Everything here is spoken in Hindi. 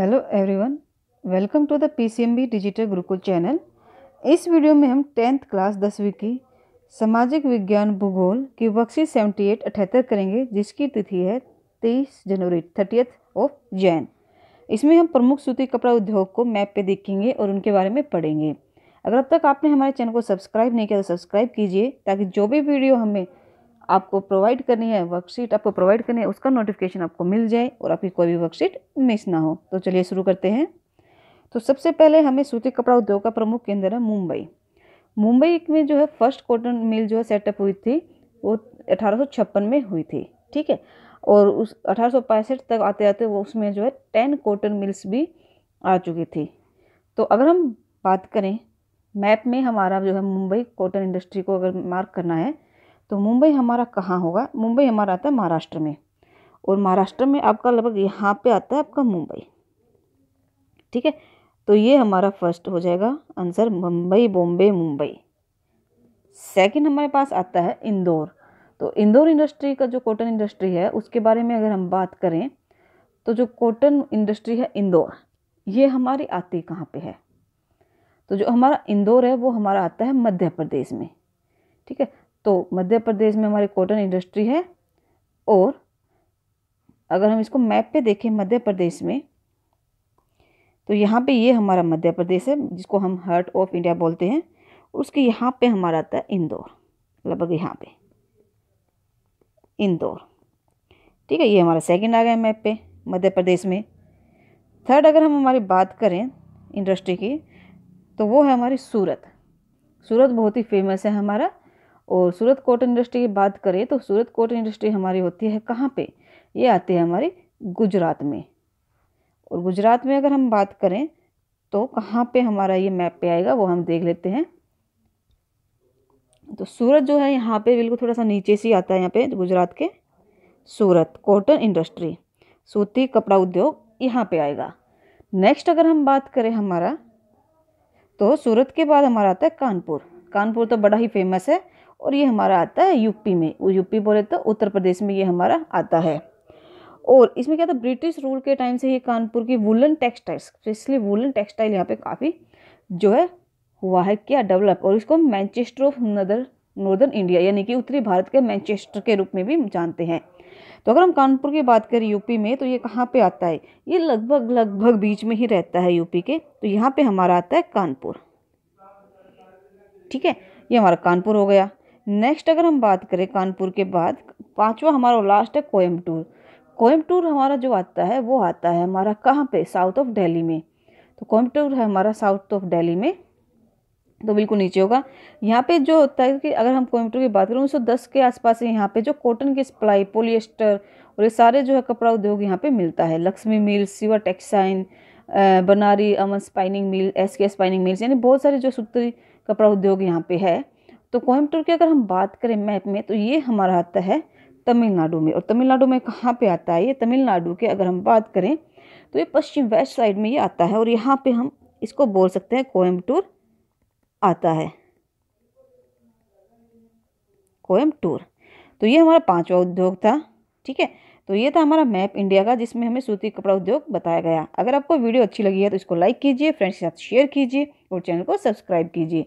hello everyone welcome to the PCMB digital Gurukul channel इस वीडियो में हम टेंथ क्लास दसवीं की सामाजिक विज्ञान भूगोल की सेवेंटी एट अठहत्तर करेंगे जिसकी तिथि है तेईस जनवरी थर्टियथ ऑफ जैन इसमें हम प्रमुख सूती कपड़ा उद्योग को मैप पे देखेंगे और उनके बारे में पढ़ेंगे अगर अब तक आपने हमारे चैनल को सब्सक्राइब नहीं किया तो सब्सक्राइब कीजिए ताकि जो भी वीडियो हमें आपको प्रोवाइड करनी है वर्कशीट आपको प्रोवाइड करनी है उसका नोटिफिकेशन आपको मिल जाए और आपकी कोई भी वर्कशीट मिस ना हो तो चलिए शुरू करते हैं तो सबसे पहले हमें सूती कपड़ा उद्योग का प्रमुख केंद्र है मुंबई मुंबई में जो है फर्स्ट कॉटन मिल जो है सेटअप हुई थी वो अठारह में हुई थी ठीक है और उस अठारह तक आते आते वो उसमें जो है टेन कॉटन मिल्स भी आ चुकी थी तो अगर हम बात करें मैप में हमारा जो है मुंबई कॉटन इंडस्ट्री को अगर मार्क करना है तो मुंबई हमारा कहाँ होगा मुंबई हमारा आता है महाराष्ट्र में और महाराष्ट्र में आपका लगभग यहाँ पे आता है आपका मुंबई ठीक है तो ये हमारा फर्स्ट हो जाएगा आंसर मुंबई बॉम्बे मुंबई सेकंड हमारे पास आता है इंदौर तो इंदौर इंडस्ट्री का जो कॉटन इंडस्ट्री है उसके बारे में अगर हम बात करें तो जो कॉटन इंडस्ट्री है इंदौर ये हमारी आती कहाँ पर है तो जो हमारा इंदौर है वो हमारा आता है मध्य प्रदेश में ठीक है तो मध्य प्रदेश में हमारी कॉटन इंडस्ट्री है और अगर हम इसको मैप पे देखें मध्य प्रदेश में तो यहाँ पे ये हमारा मध्य प्रदेश है जिसको हम हार्ट ऑफ इंडिया बोलते हैं उसके यहाँ पे हमारा आता है इंदौर लगभग यहाँ पे इंदौर ठीक है ये हमारा सेकंड आ गया मैप पे मध्य प्रदेश में थर्ड अगर हम हमारी बात करें इंडस्ट्री की तो वो है हमारी सूरत सूरत बहुत ही फेमस है हमारा और सूरत कॉटन इंडस्ट्री की बात करें तो सूरत कॉटन इंडस्ट्री हमारी होती है कहाँ पे ये आती है हमारी गुजरात में और गुजरात में अगर हम बात करें तो कहाँ पे हमारा ये मैप पे आएगा वो हम देख लेते हैं तो सूरत जो है यहाँ पे बिल्कुल थोड़ा सा नीचे से आता है यहाँ पे गुजरात के सूरत कॉटन इंडस्ट्री सूती कपड़ा उद्योग यहाँ पे आएगा नेक्स्ट अगर हम बात करें हमारा तो सूरत के बाद हमारा आता है कानपुर कानपुर तो बड़ा ही फेमस है और ये हमारा आता है यूपी में यूपी बोले तो उत्तर प्रदेश में ये हमारा आता है और इसमें क्या था ब्रिटिश रूल के टाइम से ये कानपुर की woollen textile specially woollen textile यहाँ पे काफ़ी जो है हुआ है क्या डेवलप और इसको Manchester of nother northern India यानी कि उत्तरी भारत के मैनचेस्टर के रूप में भी जानते हैं तो अगर हम कानपुर की बात करें यूपी में तो ये कहाँ पे आता है ये लगभग लगभग बीच में ही रहता है यूपी के तो यहाँ पे हमारा आता है कानपुर ठीक है ये हमारा कानपुर हो गया नेक्स्ट अगर हम बात करें कानपुर के बाद पांचवा हमारा लास्ट है कोयम टूर हमारा जो आता है वो आता है हमारा कहाँ पे साउथ ऑफ दिल्ली में तो टूर है हमारा साउथ ऑफ दिल्ली में तो बिल्कुल नीचे होगा यहाँ पे जो होता है कि अगर हम टूर की बात करें उन्नीस सौ दस के आसपास यहाँ पे जो कॉटन की सप्लाई पोलिएस्टर और ये सारे जो है कपड़ा उद्योग यहाँ पे मिलता है लक्ष्मी मिल सिवा टेक्साइन Bannari Amman spinning mill S K spinning mills यानी बहुत सारे जो सूत्री कपड़ा उद्योग यहाँ पे है तो कोयम्बटूर की अगर हम बात करें मैप में तो ये हमारा आता है तमिलनाडु में और तमिलनाडु में कहाँ पे आता है ये तमिलनाडु के अगर हम बात करें तो ये पश्चिम वेस्ट साइड में ये आता है और यहाँ पे हम इसको बोल सकते हैं कोयम्बटूर आता है कोयम्बटूर तो ये हमारा पांचवा उद्योग था ठीक है तो ये था हमारा मैप इंडिया का जिसमें हमें सूती कपड़ा उद्योग बताया गया अगर आपको वीडियो अच्छी लगी है तो इसको लाइक कीजिए फ्रेंड्स के साथ शेयर कीजिए और चैनल को सब्सक्राइब कीजिए